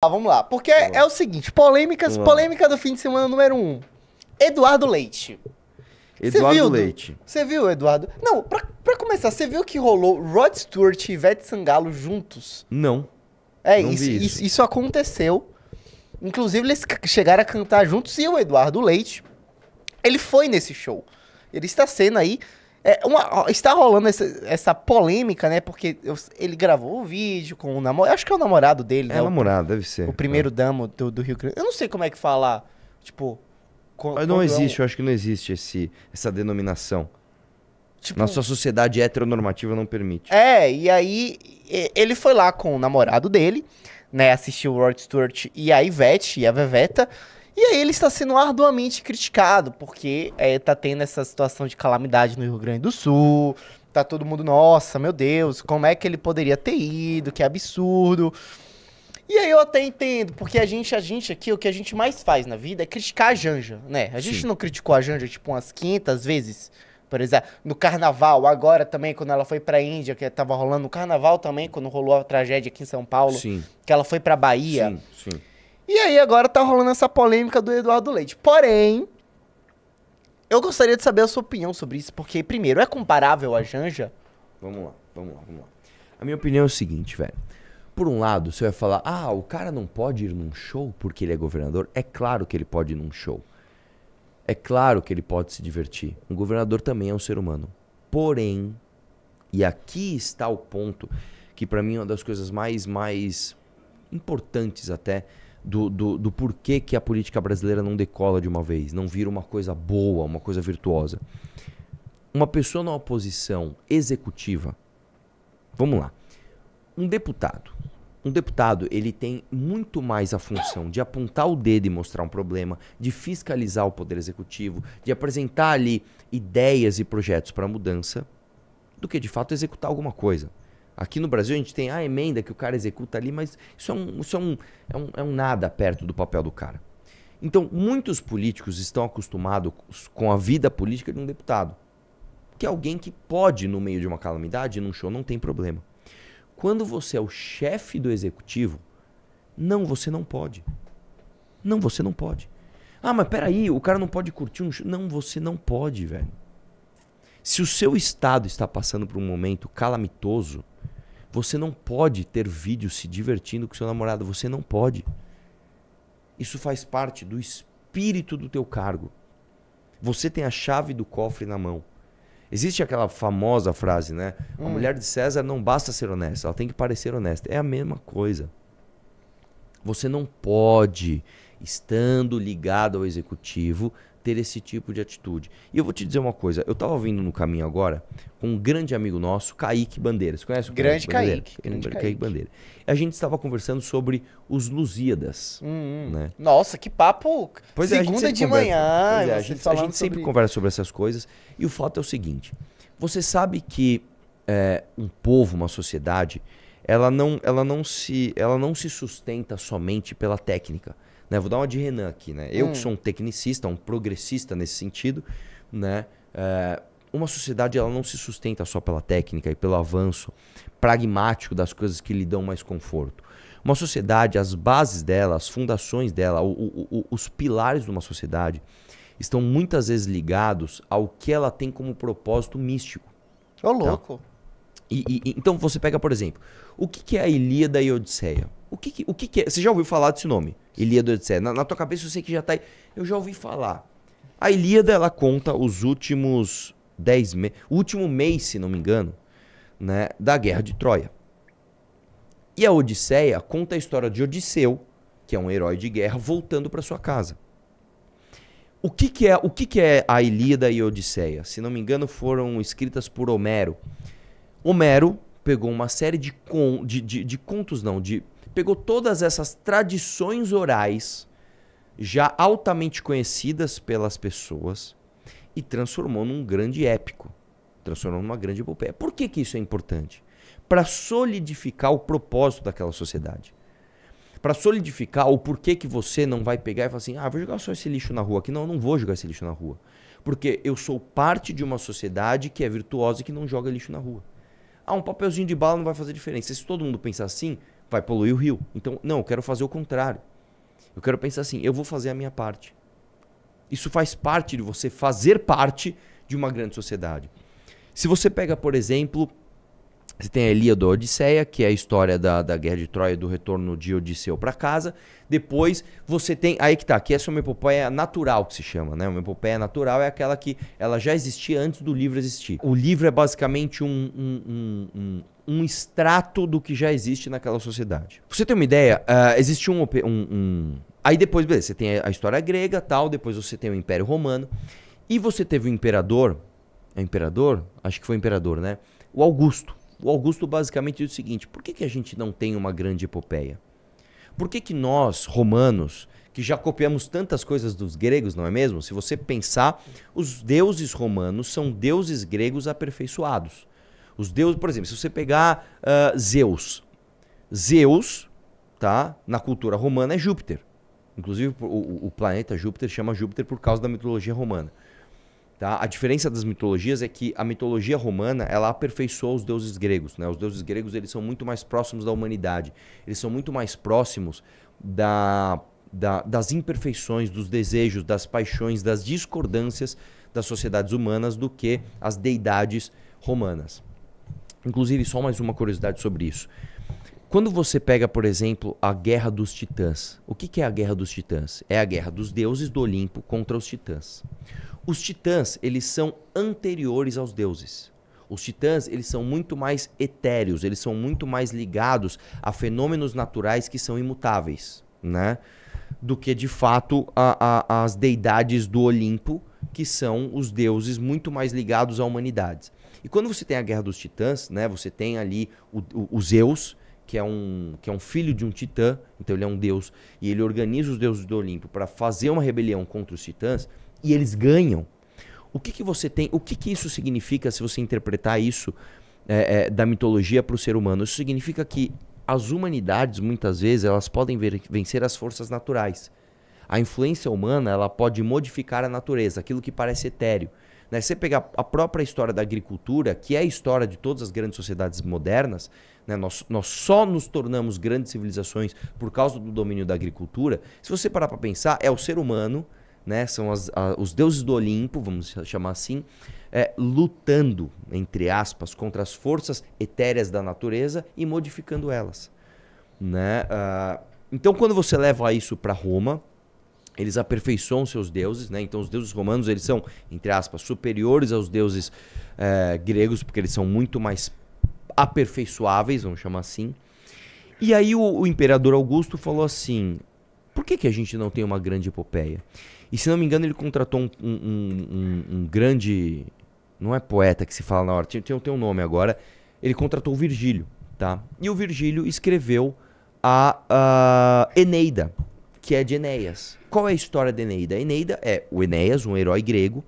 Ah, vamos lá. Porque vamos lá. Tá é o seguinte, polêmicas, polêmica do fim de semana número um. Eduardo Leite. Eduardo viu, Leite. Você viu, Eduardo? Não, pra, pra começar, você viu que rolou Rod Stewart e Ivete Sangalo juntos? Não. É, não isso, isso. isso, isso. aconteceu. Inclusive, eles chegaram a cantar juntos e o Eduardo Leite, ele foi nesse show. Ele está sendo aí é uma, está rolando essa, essa polêmica, né? Porque eu, ele gravou o um vídeo com o namorado. Acho que é o namorado dele, é né? É o namorado, deve ser. O primeiro é. damo do, do Rio Grande. Eu não sei como é que fala. Tipo. Mas ah, não é existe, eu acho que não existe esse, essa denominação. Tipo, Nossa sociedade heteronormativa não permite. É, e aí ele foi lá com o namorado dele, né? Assistiu o Rod Stewart e a Ivete e a Veveta. E aí ele está sendo arduamente criticado, porque é, tá tendo essa situação de calamidade no Rio Grande do Sul, tá todo mundo, nossa, meu Deus, como é que ele poderia ter ido, que absurdo. E aí eu até entendo, porque a gente, a gente aqui, o que a gente mais faz na vida é criticar a Janja, né? A gente Sim. não criticou a Janja, tipo, umas 500 vezes, por exemplo, no carnaval, agora também, quando ela foi pra Índia, que tava rolando no carnaval também, quando rolou a tragédia aqui em São Paulo, sim. que ela foi pra Bahia. Sim, sim. E aí agora tá rolando essa polêmica do Eduardo Leite. Porém, eu gostaria de saber a sua opinião sobre isso, porque primeiro, é comparável a Janja? Vamos lá, vamos lá, vamos lá. A minha opinião é o seguinte, velho. Por um lado, você vai falar: "Ah, o cara não pode ir num show porque ele é governador". É claro que ele pode ir num show. É claro que ele pode se divertir. Um governador também é um ser humano. Porém, e aqui está o ponto que para mim é uma das coisas mais mais importantes até do, do, do porquê que a política brasileira não decola de uma vez, não vira uma coisa boa, uma coisa virtuosa. Uma pessoa numa posição executiva, vamos lá, um deputado. Um deputado, ele tem muito mais a função de apontar o dedo e mostrar um problema, de fiscalizar o poder executivo, de apresentar ali ideias e projetos para mudança, do que de fato executar alguma coisa. Aqui no Brasil a gente tem a emenda que o cara executa ali, mas isso é um, isso é um, é um, é um nada perto do papel do cara. Então, muitos políticos estão acostumados com a vida política de um deputado, que é alguém que pode, no meio de uma calamidade, num show, não tem problema. Quando você é o chefe do executivo, não, você não pode. Não, você não pode. Ah, mas peraí, o cara não pode curtir um show. Não, você não pode, velho. Se o seu estado está passando por um momento calamitoso, você não pode ter vídeo se divertindo com seu namorado. Você não pode. Isso faz parte do espírito do teu cargo. Você tem a chave do cofre na mão. Existe aquela famosa frase, né? Hum. A mulher de César não basta ser honesta, ela tem que parecer honesta. É a mesma coisa. Você não pode, estando ligado ao executivo, ter esse tipo de atitude. E eu vou te dizer uma coisa, eu estava vindo no caminho agora com um grande amigo nosso, Kaique Bandeira. Você conhece o grande Kaique? Bandeira? Grande Kaique. Kaique Bandeira. A gente estava conversando sobre os Lusíadas. Hum, hum. né? Nossa, que papo! Pois Segunda é, de conversa, manhã. É, a gente, é, a gente sempre conversa sobre essas coisas. E o fato é o seguinte: você sabe que é, um povo, uma sociedade, ela não, ela, não se, ela não se sustenta somente pela técnica né? Vou dar uma de Renan aqui, né? Eu hum. que sou um tecnicista, um progressista nesse sentido, né? É, uma sociedade ela não se sustenta só pela técnica e pelo avanço pragmático das coisas que lhe dão mais conforto. Uma sociedade, as bases dela, as fundações dela, o, o, o, os pilares de uma sociedade estão muitas vezes ligados ao que ela tem como propósito místico. Ô, louco! Tá? E, e, então você pega, por exemplo, o que, que é a Ilíada e a Odisseia? O que, que o que, que, é? Você já ouviu falar desse nome? Ilíada Odisseia. Na, na tua cabeça eu sei que já tá aí. Eu já ouvi falar. A Ilíada, ela conta os últimos 10 meses. O último mês, se não me engano, né? Da Guerra de Troia. E a Odisseia conta a história de Odisseu, que é um herói de guerra, voltando para sua casa. O que, que é o que, que é a Ilíada e a Odisseia? Se não me engano, foram escritas por Homero. Homero pegou uma série de, con, de, de, de contos, não, de pegou todas essas tradições orais já altamente conhecidas pelas pessoas e transformou num grande épico, transformou numa grande epopeia. Por que, que isso é importante? Para solidificar o propósito daquela sociedade. Para solidificar o porquê que você não vai pegar e falar assim: ah, vou jogar só esse lixo na rua aqui. Não, eu não vou jogar esse lixo na rua. Porque eu sou parte de uma sociedade que é virtuosa e que não joga lixo na rua. Ah, um papelzinho de bala não vai fazer diferença. Se todo mundo pensar assim, vai poluir o rio. Então, não, eu quero fazer o contrário. Eu quero pensar assim, eu vou fazer a minha parte. Isso faz parte de você fazer parte de uma grande sociedade. Se você pega, por exemplo, você tem a Elia da Odisseia, que é a história da, da guerra de Troia, do retorno de Odisseu para casa. Depois você tem. Aí que tá, aqui essa é uma epopeia natural que se chama, né? Uma epopeia natural é aquela que ela já existia antes do livro existir. O livro é basicamente um, um, um um extrato do que já existe naquela sociedade. Pra você ter uma ideia, uh, existe um, um, um, Aí depois, beleza, você tem a história grega tal, depois você tem o Império Romano. E você teve o imperador. É imperador? Acho que foi imperador, né? O Augusto. O Augusto basicamente diz o seguinte: por que, que a gente não tem uma grande epopeia? Por que, que nós, romanos, que já copiamos tantas coisas dos gregos, não é mesmo? Se você pensar, os deuses romanos são deuses gregos aperfeiçoados. Os deuses, por exemplo, se você pegar uh, Zeus, Zeus, tá? Na cultura romana é Júpiter. Inclusive o, o, planeta Júpiter chama Júpiter por causa da mitologia romana. Tá? A diferença das mitologias é que a mitologia romana ela aperfeiçoou os deuses gregos. Né? Os deuses gregos eles são muito mais próximos da humanidade. Eles são muito mais próximos da, da, das imperfeições, dos desejos, das paixões, das discordâncias das sociedades humanas do que as deidades romanas. Inclusive, só mais uma curiosidade sobre isso. Quando você pega, por exemplo, a Guerra dos Titãs, o que, que, é a Guerra dos Titãs? É a guerra dos deuses do Olimpo contra os titãs. Os titãs, eles são anteriores aos deuses. Os titãs, eles são muito mais etéreos, eles são muito mais ligados a fenômenos naturais que são imutáveis, né? Do que, de fato, a, a, as deidades do Olimpo, que são os deuses muito mais ligados à humanidade. E quando você tem a Guerra dos Titãs, né, você tem ali o, o, o Zeus, que é, um, que é um filho de um titã, então ele é um deus, e ele organiza os deuses do Olimpo para fazer uma rebelião contra os titãs, e eles ganham. O que, que você tem, o que, que isso significa se você interpretar isso é, é, da mitologia para o ser humano? Isso significa que as humanidades, muitas vezes, elas podem ver, vencer as forças naturais. A influência humana, ela pode modificar a natureza, aquilo que parece etéreo. Né? Você pegar a própria história da agricultura, que é a história de todas as grandes sociedades modernas, né? nós, nós só nos tornamos grandes civilizações por causa do domínio da agricultura. Se você parar para pensar, é o ser humano, né? são as, a, os deuses do Olimpo, vamos chamar assim, é, lutando, entre aspas, contra as forças etéreas da natureza e modificando elas. Né? Uh, então, quando você leva isso para Roma, eles aperfeiçoam seus deuses, né? Então os deuses romanos eles são, entre aspas, superiores aos deuses é, gregos, porque eles são muito mais aperfeiçoáveis, vamos chamar assim. E aí o, o, imperador Augusto falou assim: por que, que a gente não tem uma grande epopeia? E se não me engano, ele contratou um, um, um, um grande. Não é poeta que se fala na hora, tem, tem, tem um nome agora. Ele contratou o Virgílio, tá? E o Virgílio escreveu a, a Eneida que é de Enéas. Qual é a história de Eneida? A Eneida é o Enéas, um herói grego,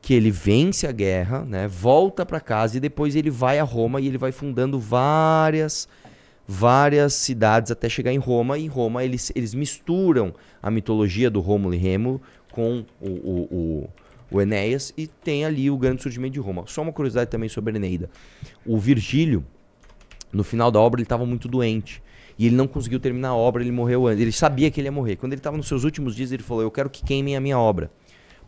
que ele vence a guerra, né? Volta para casa e depois ele vai a Roma e ele vai fundando várias várias cidades até chegar em Roma. E em Roma eles, eles misturam a mitologia do Rômulo e Remo com o, o, o, o, Enéas e tem ali o grande surgimento de Roma. Só uma curiosidade também sobre Eneida. O Virgílio, no final da obra, ele estava muito doente. E ele não conseguiu terminar a obra, ele morreu antes. Ele sabia que ele ia morrer. Quando ele estava nos seus últimos dias, ele falou: Eu quero que queimem a minha obra.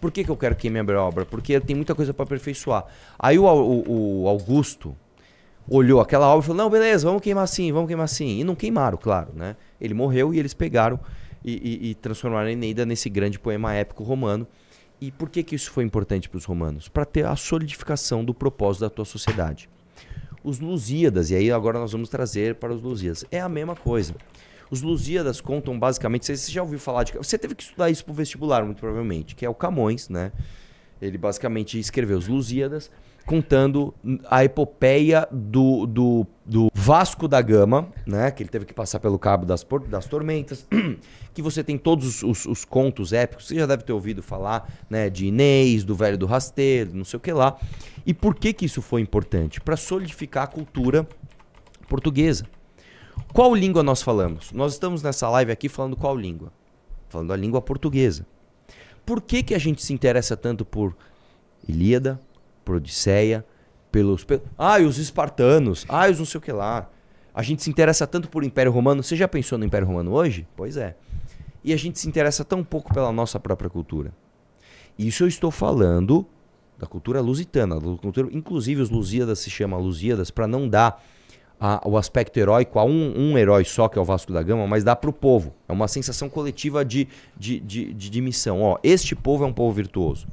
Por que, que eu quero queimem a minha obra? Porque tem muita coisa para aperfeiçoar. Aí o, o, o Augusto olhou aquela obra e falou: Não, beleza, vamos queimar assim, vamos queimar assim. E não queimaram, claro, né? Ele morreu e eles pegaram e, e, e transformaram a Eneida nesse grande poema épico romano. E por que, que isso foi importante para os romanos? Para ter a solidificação do propósito da tua sociedade os Lusíadas. E aí agora nós vamos trazer para os Lusíadas. É a mesma coisa. Os Lusíadas contam basicamente, você já ouviu falar de. Você teve que estudar isso para o vestibular, muito provavelmente, que é o Camões, né? Ele basicamente escreveu os Lusíadas contando a epopeia do, do, do, Vasco da Gama, né? Que ele teve que passar pelo cabo das, das tormentas. Que você tem todos os, os, os, contos épicos. Você já deve ter ouvido falar, né? De Inês, do Velho do Rasteiro, não sei o que lá. E por que que isso foi importante? Para solidificar a cultura portuguesa. Qual língua nós falamos? Nós estamos nessa live aqui falando qual língua? Falando a língua portuguesa. Por que que a gente se interessa tanto por Ilíada? por Odisseia, pelos. Pe... Ah, e os espartanos, ah, os não sei o que lá. A gente se interessa tanto por Império Romano. Você já pensou no Império Romano hoje? Pois é. E a gente se interessa tão pouco pela nossa própria cultura. Isso eu estou falando da cultura lusitana, da cultura, inclusive os Lusíadas se chama Lusíadas para não dar a, o aspecto heróico a um, um, herói só, que é o Vasco da Gama, mas dá para o povo. É uma sensação coletiva de, de, de, de, de missão. Ó, este povo é um povo virtuoso.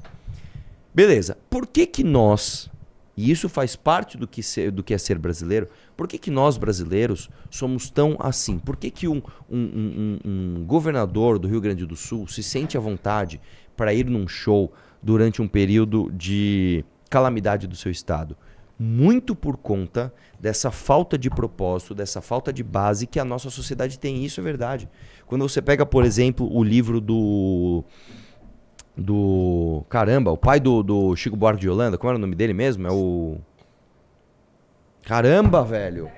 Beleza. Por que que nós, e isso faz parte do que, ser, do que é ser brasileiro, por que que nós brasileiros somos tão assim? Por que que um, um, um, um governador do Rio Grande do Sul se sente à vontade para ir num show durante um período de calamidade do seu estado? muito por conta dessa falta de propósito, dessa falta de base que a nossa sociedade tem. Isso é verdade. Quando você pega, por exemplo, o livro do do. Caramba, o pai do, do Chico Buarque de Holanda, como era o nome dele mesmo? É o. Caramba, velho!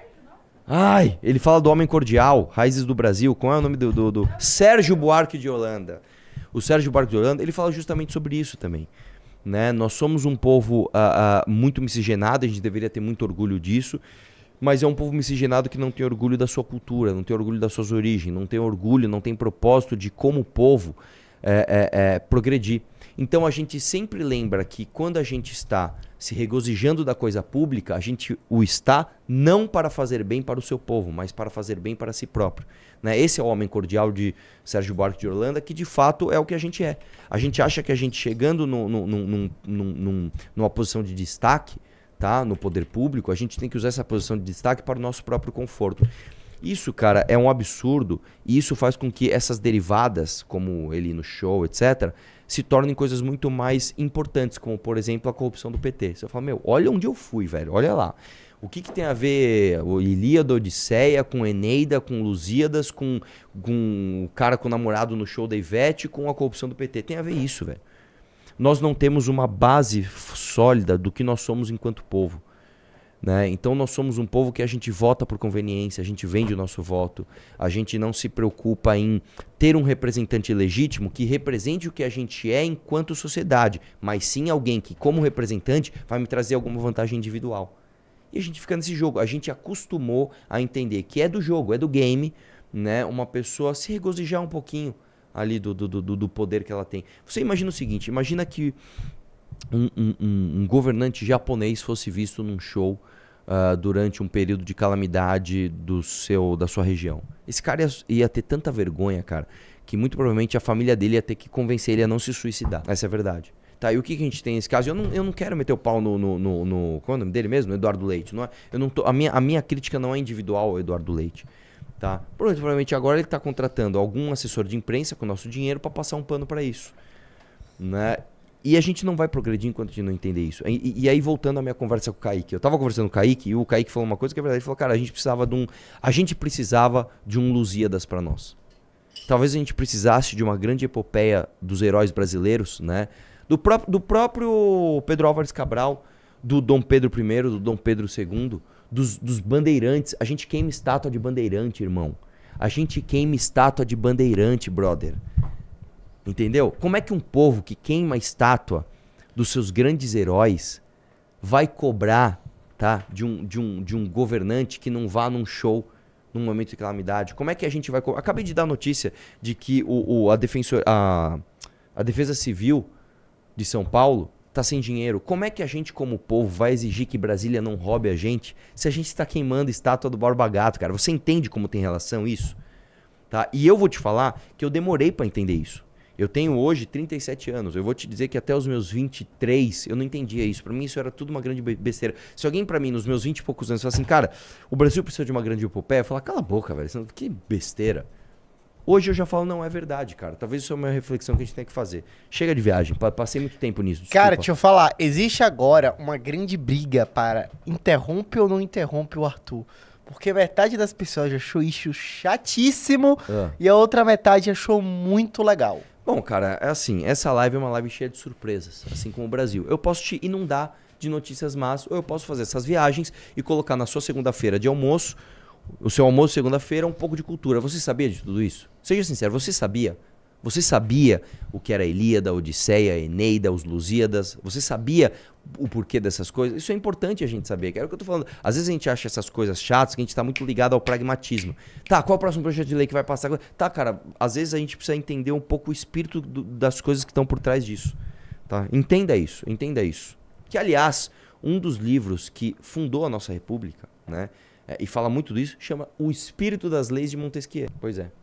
Ai, ele fala do Homem Cordial, Raízes do Brasil, como é o nome do, do, do. Sérgio Buarque de Holanda. O Sérgio Buarque de Holanda, ele fala justamente sobre isso também. Né? Nós somos um povo uh, uh, muito miscigenado, a gente deveria ter muito orgulho disso, mas é um povo miscigenado que não tem orgulho da sua cultura, não tem orgulho das suas origens, não tem orgulho, não tem propósito de como povo é, é, é, progredir. Então a gente sempre lembra que quando a gente está se regozijando da coisa pública, a gente o está não para fazer bem para o seu povo, mas para fazer bem para si próprio. Né? Esse é o homem cordial de Sérgio Buarque de Holanda, que de fato é o que a gente é. A gente acha que a gente chegando no, no, no, no, numa posição de destaque, tá? no poder público, a gente tem que usar essa posição de destaque para o nosso próprio conforto. Isso, cara, é um absurdo e isso faz com que essas derivadas, como ele no show, etc., se tornem coisas muito mais importantes, como, por exemplo, a corrupção do PT. Você fala, meu, olha onde eu fui, velho, olha lá. O que, que tem a ver o Ilíada, Odisseia, com Eneida, com Lusíadas, com, com o cara com o namorado no show da Ivete, com a corrupção do PT? Tem a ver isso, velho. Nós não temos uma base sólida do que nós somos enquanto povo. Né? Então nós somos um povo que a gente vota por conveniência, a gente vende o nosso voto, a gente não se preocupa em ter um representante legítimo que represente o que a gente é enquanto sociedade, mas sim alguém que, como representante, vai me trazer alguma vantagem individual. E a gente fica nesse jogo, a gente acostumou a entender que é do jogo, é do game, né? Uma pessoa se regozijar um pouquinho ali do, do, do, do poder que ela tem. Você imagina o seguinte: imagina que um, um, um, um governante japonês fosse visto num show uh, durante um período de calamidade do seu, da sua região. Esse cara ia, ia, ter tanta vergonha, cara, que muito provavelmente a família dele ia ter que convencer ele a não se suicidar. Essa é a verdade. Tá, e o que, que a gente tem nesse caso? Eu não, eu não quero meter o pau no. no, no, no qual é o nome dele mesmo? Eduardo Leite. Não é, eu não tô, a, minha, a minha crítica não é individual ao Eduardo Leite. Tá? Provavelmente agora ele está contratando algum assessor de imprensa com nosso dinheiro para passar um pano para isso. Né? E a gente não vai progredir enquanto a gente não entender isso. E, e, aí, voltando à minha conversa com o Kaique, eu tava conversando com o Kaique e o Kaique falou uma coisa que é verdade. Ele falou, cara, a gente precisava de um. A gente precisava de um Lusíadas para nós. Talvez a gente precisasse de uma grande epopeia dos heróis brasileiros, né? Do, pró do próprio Pedro Álvares Cabral, do Dom Pedro I, do Dom Pedro II, dos, dos bandeirantes. A gente queima estátua de bandeirante, irmão. A gente queima estátua de bandeirante, brother. Entendeu? Como é que um povo que queima a estátua dos seus grandes heróis vai cobrar tá, de, um, de, um, de um governante que não vá num show num momento de calamidade? Como é que a gente vai. cobrar? Acabei de dar notícia de que o, o a, defensor, a, a Defesa Civil de São Paulo tá sem dinheiro. Como é que a gente, como povo, vai exigir que Brasília não roube a gente se a gente está queimando estátua do Barba Gato, cara? Você entende como tem relação isso? Tá? E eu vou te falar que eu demorei para entender isso. Eu tenho hoje 37 anos. Eu vou te dizer que até os meus 23 eu não entendia isso. Para mim isso era tudo uma grande besteira. Se alguém para mim nos meus 20 e poucos anos fala assim, cara, o Brasil precisa de uma grande epopeia, eu falo, cala a boca, velho. Que besteira. Hoje eu já falo, não, é verdade, cara. Talvez isso é uma reflexão que a gente tem que fazer. Chega de viagem, passei muito tempo nisso. Desculpa. Cara, deixa eu falar, existe agora uma grande briga para interrompe ou não interrompe o Arthur. Porque metade das pessoas achou isso chatíssimo ah. e a outra metade achou muito legal. Bom, cara, é assim, essa live é uma live cheia de surpresas, assim como o Brasil. Eu posso te inundar de notícias más, ou eu posso fazer essas viagens e colocar na sua segunda-feira de almoço, o seu almoço segunda-feira, um pouco de cultura. Você sabia de tudo isso? Seja sincero, você sabia? Você sabia o que era a Ilíada, a Odisseia, a Eneida, os Lusíadas? Você sabia o porquê dessas coisas? Isso é importante a gente saber, que é o que eu tô falando. Às vezes a gente acha essas coisas chatas, que a gente tá muito ligado ao pragmatismo. Tá, qual é o próximo projeto de lei que vai passar? Tá, cara, às vezes a gente precisa entender um pouco o espírito do, das coisas que estão por trás disso. Tá? Entenda isso, entenda isso. Que, aliás, um dos livros que fundou a nossa república, né? É, e fala muito disso, chama O Espírito das Leis de Montesquieu. Pois é.